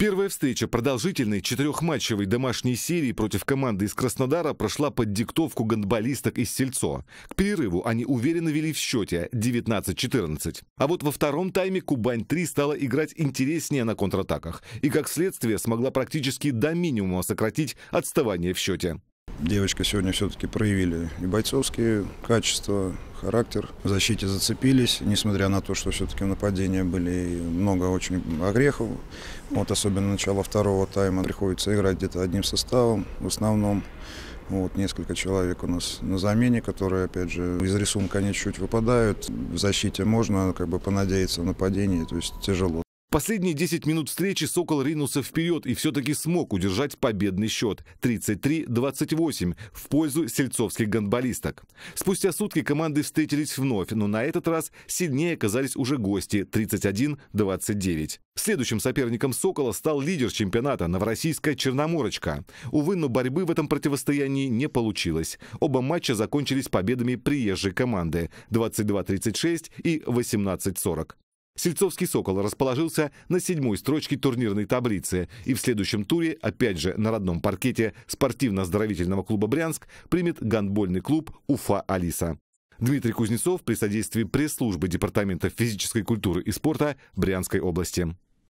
Первая встреча продолжительной четырехматчевой домашней серии против команды из Краснодара прошла под диктовку гандболисток из Сельцо. К перерыву они уверенно вели в счете 19-14. А вот во втором тайме Кубань-3 стала играть интереснее на контратаках и, как следствие, смогла практически до минимума сократить отставание в счете. Девочки сегодня все-таки проявили и бойцовские качества, характер. В защите зацепились, несмотря на то, что все-таки нападения были много очень огрехов. Вот особенно начало второго тайма приходится играть где-то одним составом в основном. Вот несколько человек у нас на замене, которые, опять же, из рисунка они чуть выпадают. В защите можно как бы понадеяться на нападении, то есть тяжело. Последние 10 минут встречи «Сокол» ринулся вперед и все-таки смог удержать победный счет 33-28 в пользу сельцовских гандболисток. Спустя сутки команды встретились вновь, но на этот раз сильнее оказались уже гости 31-29. Следующим соперником «Сокола» стал лидер чемпионата, новороссийская «Черноморочка». Увы, но борьбы в этом противостоянии не получилось. Оба матча закончились победами приезжей команды 22-36 и 18-40. Сельцовский «Сокол» расположился на седьмой строчке турнирной таблицы и в следующем туре, опять же на родном паркете спортивно-оздоровительного клуба «Брянск», примет гандбольный клуб «Уфа Алиса». Дмитрий Кузнецов при содействии пресс-службы Департамента физической культуры и спорта Брянской области.